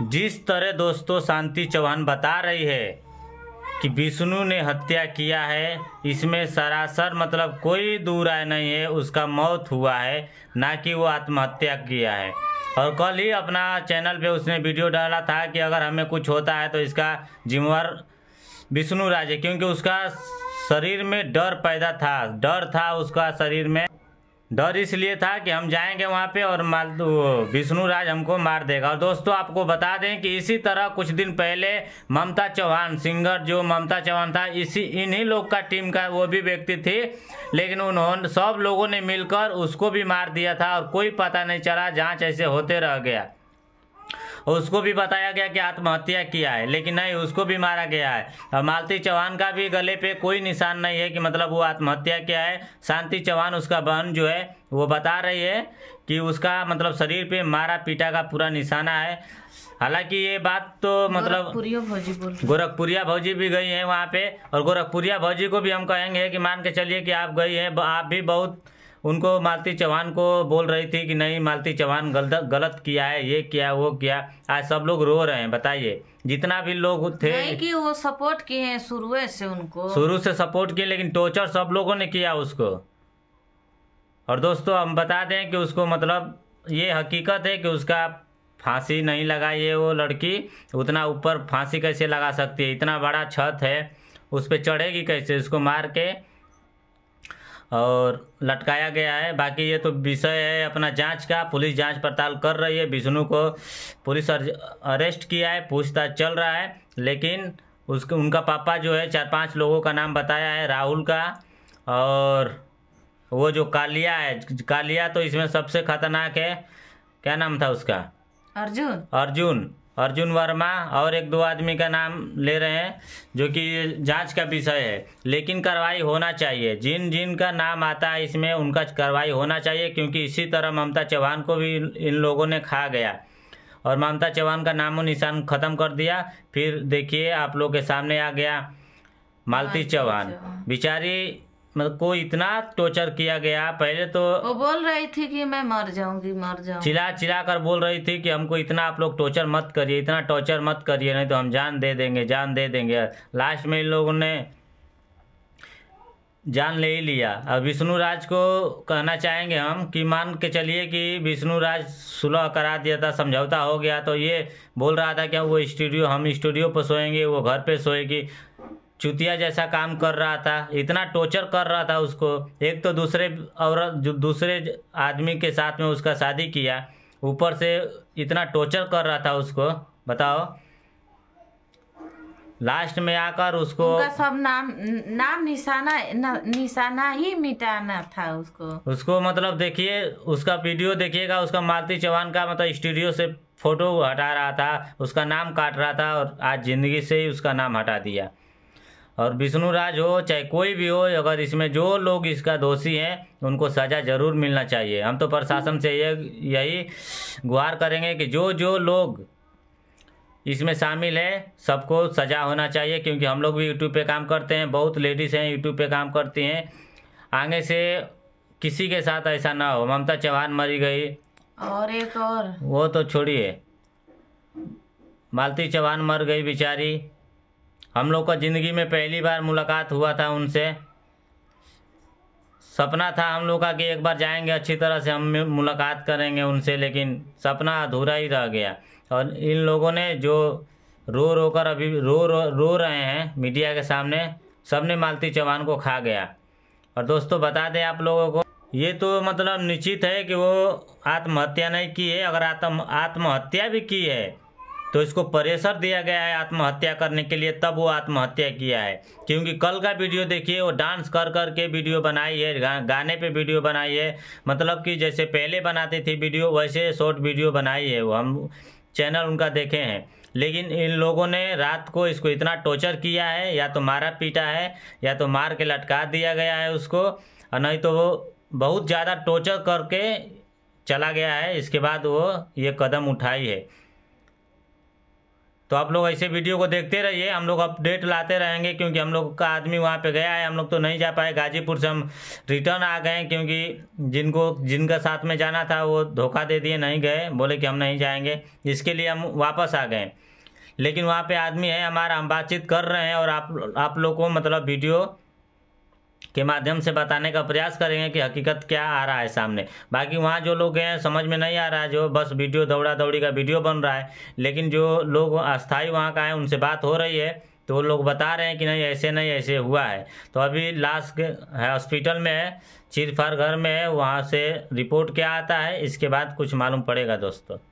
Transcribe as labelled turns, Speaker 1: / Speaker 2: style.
Speaker 1: जिस तरह दोस्तों शांति चौहान बता रही है कि विष्णु ने हत्या किया है इसमें सरासर मतलब कोई दूर आय नहीं है उसका मौत हुआ है ना कि वो आत्महत्या किया है और कल ही अपना चैनल पे उसने वीडियो डाला था कि अगर हमें कुछ होता है तो इसका जिम्मेवार विष्णु राज है क्योंकि उसका शरीर में डर पैदा था डर था उसका शरीर में डर इसलिए था कि हम जाएंगे वहाँ पे और माल विष्णु राज हमको मार देगा और दोस्तों आपको बता दें कि इसी तरह कुछ दिन पहले ममता चौहान सिंगर जो ममता चौहान था इसी इन्हीं लोग का टीम का वो भी व्यक्ति थी लेकिन उन्होंने सब लोगों ने मिलकर उसको भी मार दिया था और कोई पता नहीं चला जाँच ऐसे होते रह गया उसको भी बताया गया कि आत्महत्या किया है लेकिन नहीं उसको भी मारा गया है और मालती चौहान का भी गले पे कोई निशान नहीं है कि मतलब वो आत्महत्या किया है शांति चौहान उसका बहन जो है वो बता रही है कि उसका मतलब शरीर पे मारा पीटा का पूरा निशाना है हालांकि ये बात तो मतलब गोरखपुरिया भौजी भी गई है वहाँ पे और गोरखपुरिया भौजी को भी हम कहेंगे कि मान के चलिए कि आप गई हैं आप भी बहुत उनको मालती चौहान को बोल रही थी कि नहीं मालती चौहान गलत गलत किया है ये किया वो किया आज सब लोग रो रहे हैं बताइए जितना भी लोग थे नहीं कि वो सपोर्ट किए हैं शुरू से उनको शुरू से सपोर्ट किए लेकिन टोर्चर सब लोगों ने किया उसको और दोस्तों हम बता दें कि उसको मतलब ये हकीकत है कि उसका फांसी नहीं लगा ये वो लड़की उतना ऊपर फांसी कैसे लगा सकती है इतना बड़ा छत है उस पर चढ़ेगी कैसे उसको मार के और लटकाया गया है बाकी ये तो विषय है अपना जांच का पुलिस जांच पड़ताल कर रही है विष्णु को पुलिस अरेस्ट किया है पूछताछ चल रहा है लेकिन उसके उनका पापा जो है चार पांच लोगों का नाम बताया है राहुल का और वो जो कालिया है कालिया तो इसमें सबसे खतरनाक है क्या नाम था उसका अर्जुन अर्जुन अर्जुन वर्मा और एक दो आदमी का नाम ले रहे हैं जो कि जांच का विषय है लेकिन कार्रवाई होना चाहिए जिन जिन का नाम आता है इसमें उनका कार्रवाई होना चाहिए क्योंकि इसी तरह ममता चौहान को भी इन लोगों ने खा गया और ममता चौहान का नामो निशान खत्म कर दिया फिर देखिए आप लोग के सामने आ गया मालती चौहान बिचारी मतलब को इतना टॉर्चर किया गया पहले तो वो बोल रही थी कि मैं मर जाऊंगी मर जाऊंगी चिल्ला चिल्ला कर बोल रही थी कि हमको इतना आप लोग टॉर्चर मत करिए इतना टॉर्चर मत करिए नहीं तो हम जान दे देंगे जान दे देंगे लास्ट में इन लोगों ने जान ले ही लिया अब विष्णु राज को कहना चाहेंगे हम कि मान के चलिए कि विष्णु राज सुलह करा दिया था समझौता हो गया तो ये बोल रहा था कि वो स्टूडियो हम स्टूडियो पर सोएंगे वो घर पे सोएगी चुतिया जैसा काम कर रहा था इतना टॉर्चर कर रहा था उसको एक तो दूसरे औरत जो दूसरे आदमी के साथ में उसका शादी किया ऊपर से इतना टॉर्चर कर रहा था उसको बताओ लास्ट में आकर उसको सब नाम नाम निशाना न, निशाना ही मिटाना था उसको उसको मतलब देखिए उसका वीडियो देखिएगा उसका मालती चौहान का मतलब स्टूडियो से फोटो हटा रहा था उसका नाम काट रहा था और आज जिंदगी से ही उसका नाम हटा दिया और विष्णु राज हो चाहे कोई भी हो अगर इसमें जो लोग इसका दोषी हैं उनको सज़ा ज़रूर मिलना चाहिए हम तो प्रशासन से ये यही गुहार करेंगे कि जो जो लोग इसमें शामिल है सबको सज़ा होना चाहिए क्योंकि हम लोग भी यूट्यूब पे काम करते हैं बहुत लेडीज़ हैं यूट्यूब पे काम करती हैं आगे से किसी के साथ ऐसा ना हो ममता चौहान मरी गई और एक और वो तो छोड़िए मालती चौहान मर गई बेचारी हम लोग का ज़िंदगी में पहली बार मुलाकात हुआ था उनसे सपना था हम लोग का कि एक बार जाएंगे अच्छी तरह से हम मुलाकात करेंगे उनसे लेकिन सपना अधूरा ही रह गया और इन लोगों ने जो रो रो कर अभी रो रो रो रहे हैं मीडिया के सामने सबने मालती चौहान को खा गया और दोस्तों बता दें आप लोगों को ये तो मतलब निश्चित है कि वो आत्महत्या नहीं की है अगर आत्म आत्महत्या भी की है तो इसको प्रेशर दिया गया है आत्महत्या करने के लिए तब वो आत्महत्या किया है क्योंकि कल का वीडियो देखिए वो डांस कर कर के वीडियो बनाई है गा, गाने पे वीडियो बनाई है मतलब कि जैसे पहले बनाती थी वीडियो वैसे शॉर्ट वीडियो बनाई है वो हम चैनल उनका देखे हैं लेकिन इन लोगों ने रात को इसको इतना टॉर्चर किया है या तो मारा पीटा है या तो मार के लटका दिया गया है उसको और नहीं तो वो बहुत ज़्यादा टॉर्चर करके चला गया है इसके बाद वो ये कदम उठाई है तो आप लोग ऐसे वीडियो को देखते रहिए हम लोग अपडेट लाते रहेंगे क्योंकि हम लोग का आदमी वहाँ पे गया है हम लोग तो नहीं जा पाए गाजीपुर से हम रिटर्न आ गए क्योंकि जिनको जिनका साथ में जाना था वो धोखा दे दिए नहीं गए बोले कि हम नहीं जाएंगे इसके लिए हम वापस आ गए लेकिन वहाँ पे आदमी है हमारा हम बातचीत कर रहे हैं और आप आप लोग को मतलब वीडियो के माध्यम से बताने का प्रयास करेंगे कि हकीकत क्या आ रहा है सामने बाकी वहाँ जो लोग हैं समझ में नहीं आ रहा है जो बस वीडियो दौड़ा दौड़ी का वीडियो बन रहा है लेकिन जो लोग अस्थाई वहाँ का है उनसे बात हो रही है तो वो लोग बता रहे हैं कि नहीं ऐसे नहीं ऐसे हुआ है तो अभी लास्ट है हॉस्पिटल में है चिरफार घर में है वहाँ से रिपोर्ट क्या आता है इसके बाद कुछ मालूम पड़ेगा दोस्तों